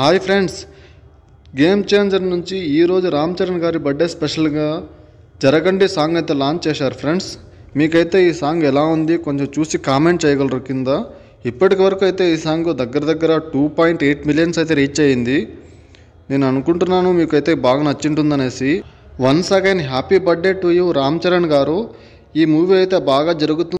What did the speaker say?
hi friends game changer నుంచి ఈరోజు రామ్ చరణ్ గారి బర్త్డే స్పెషల్గా జరగండి సాంగ్ అయితే లాంచ్ చేశారు ఫ్రెండ్స్ మీకైతే ఈ సాంగ్ ఎలా ఉంది కొంచెం చూసి కామెంట్ చేయగలరు కింద ఇప్పటి వరకు అయితే ఈ సాంగ్ దగ్గర దగ్గర టూ పాయింట్ ఎయిట్ మిలియన్స్ అయితే రీచ్ అయ్యింది నేను అనుకుంటున్నాను మీకైతే బాగా నచ్చింటుందనేసి once again happy birthday to you Ram Charan గారు ఈ మూవీ అయితే బాగా జరుగుతుంది